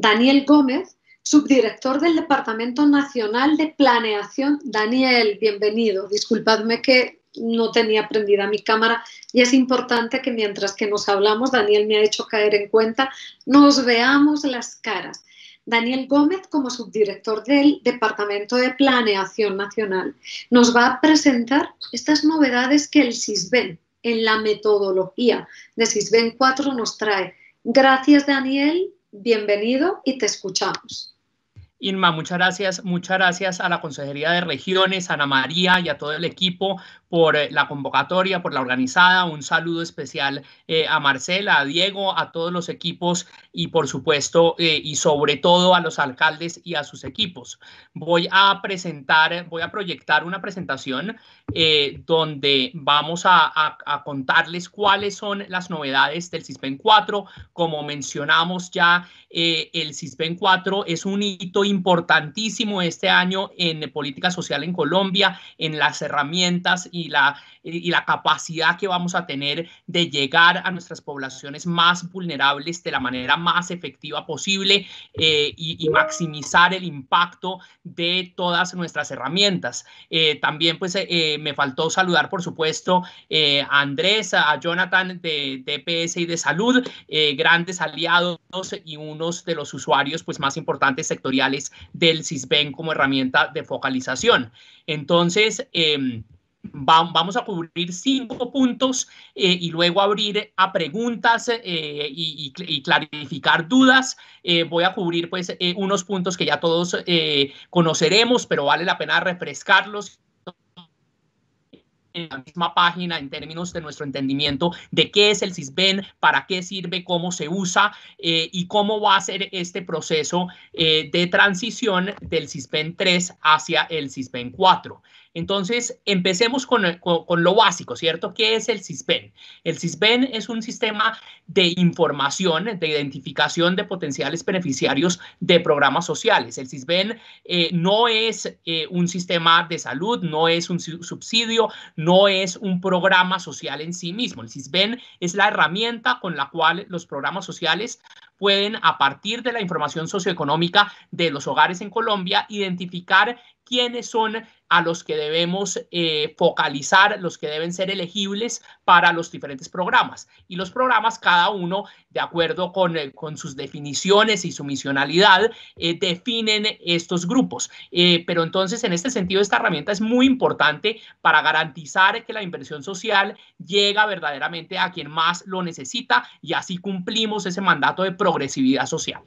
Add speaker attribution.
Speaker 1: Daniel Gómez, subdirector del Departamento Nacional de Planeación. Daniel, bienvenido. Disculpadme que no tenía prendida mi cámara y es importante que mientras que nos hablamos, Daniel me ha hecho caer en cuenta, nos veamos las caras. Daniel Gómez, como subdirector del Departamento de Planeación Nacional, nos va a presentar estas novedades que el SISBEN, en la metodología de SISBEN 4, nos trae. Gracias, Daniel, bienvenido y te escuchamos.
Speaker 2: Inma, muchas gracias, muchas gracias a la Consejería de Regiones, a Ana María y a todo el equipo por eh, la convocatoria, por la organizada. Un saludo especial eh, a Marcela, a Diego, a todos los equipos y por supuesto eh, y sobre todo a los alcaldes y a sus equipos. Voy a presentar, voy a proyectar una presentación donde vamos a, contarles cuáles son las novedades del CISPEN 4. Como mencionamos ya, el CISPEN 4 es un hito importantísimo este año en política social en Colombia, en las herramientas y la, y la capacidad que vamos a tener de llegar a nuestras poblaciones más vulnerables de la manera más efectiva posible eh, y, maximizar el impacto de todas nuestras herramientas. Eh, también pues eh, me faltó saludar, por supuesto, a Andrés, a Jonathan de DPS y de Salud, grandes aliados y unos de los usuarios pues más importantes sectoriales del CISBEN como herramienta de focalización. Entonces, em, vamos a cubrir cinco puntos eh, y luego abrir a preguntas eh, y, y, clarificar dudas. Eh, voy a cubrir pues unos puntos que ya todos conoceremos, pero vale la pena refrescarlos en la misma página en términos de nuestro entendimiento de qué es el CISBEN, para qué sirve, cómo se usa eh, y cómo va a ser este proceso eh, de transición del CISBEN 3 hacia el CISBEN 4. Entonces, empecemos con, lo básico, ¿cierto? ¿Qué es el CISBEN? El CISBEN es un sistema de información, de identificación de potenciales beneficiarios de programas sociales. El CISBEN eh, no es eh, un sistema de salud, no es un subsidio, no es un programa social en sí mismo. El CISBEN es la herramienta con la cual los programas sociales pueden, a partir de la información socioeconómica de los hogares en Colombia, identificar quiénes son a los que debemos eh, focalizar, los que deben ser elegibles para los diferentes programas. Y los programas, cada uno, de acuerdo con, eh, sus definiciones y su misionalidad, eh, definen estos grupos. pero entonces, en este sentido, esta herramienta es muy importante para garantizar que la inversión social llega verdaderamente a quien más lo necesita y así cumplimos ese mandato de progresividad social.